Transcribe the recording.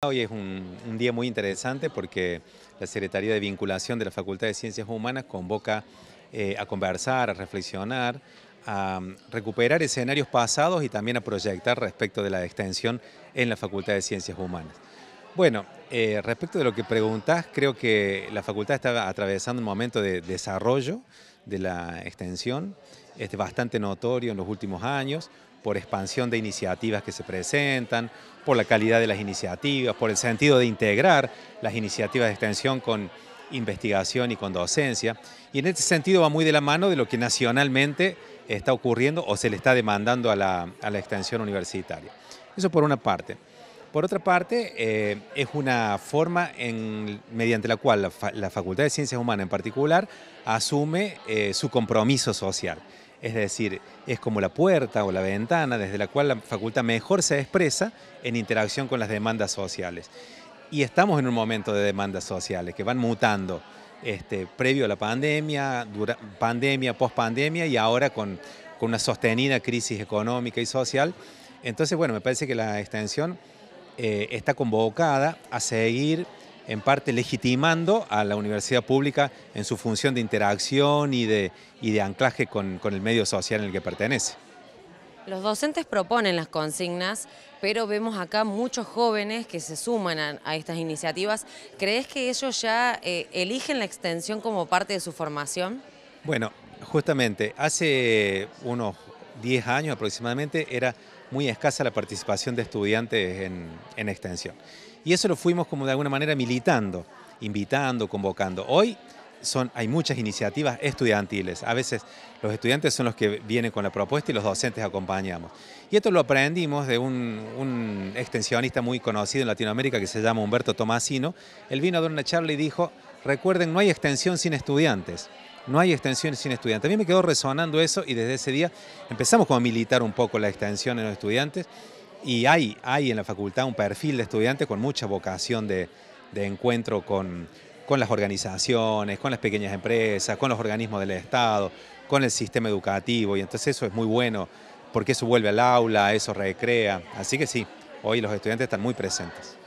Hoy es un, día muy interesante porque la Secretaría de Vinculación de la Facultad de Ciencias Humanas convoca eh, a conversar, a reflexionar, a mm, recuperar escenarios pasados y también a proyectar respecto de la extensión en la Facultad de Ciencias Humanas. Bueno, eh, respecto de lo que preguntás, creo que la facultad está atravesando un momento de desarrollo de la extensión, es bastante notorio en los últimos años, por expansión de iniciativas que se presentan, por la calidad de las iniciativas, por el sentido de integrar las iniciativas de extensión con investigación y con docencia. Y en este sentido va muy de la mano de lo que nacionalmente está ocurriendo o se le está demandando a la extensión universitaria. Eso por una parte. Por otra parte, eh, es una forma mediante la cual la, Facultad de Ciencias Humanas en particular asume eh, su compromiso social. Es decir, es como la puerta o la ventana desde la cual la facultad mejor se expresa en interacción con las demandas sociales. Y estamos en un momento de demandas sociales que van mutando. Este, previo a la pandemia, pandemia, post y ahora con una sostenida crisis económica y social. Entonces, bueno, me parece que la extensión eh, está convocada a seguir en parte legitimando a la universidad pública en su función de interacción y de, de anclaje con, el medio social en el que pertenece. Los docentes proponen las consignas, pero vemos acá muchos jóvenes que se suman a, estas iniciativas. ¿Crees que ellos ya eh, eligen la extensión como parte de su formación? Bueno, justamente, hace unos 10 años aproximadamente era muy escasa la participación de estudiantes en, extensión. Y eso lo fuimos como de alguna manera militando, invitando, convocando. Hoy son, hay muchas iniciativas estudiantiles. A veces los estudiantes son los que vienen con la propuesta y los docentes acompañamos. Y esto lo aprendimos de un, un extensionista muy conocido en Latinoamérica que se llama Humberto Tomasino. Él vino a dar una charla y dijo, recuerden, no hay extensión sin estudiantes no hay extensión sin estudiantes. A mí me quedó resonando eso y desde ese día empezamos a militar un poco la extensión en los estudiantes y hay, hay en la facultad un perfil de estudiantes con mucha vocación de, encuentro con, con las organizaciones, con las pequeñas empresas, con los organismos del Estado, con el sistema educativo y entonces eso es muy bueno porque eso vuelve al aula, eso recrea, así que sí, hoy los estudiantes están muy presentes.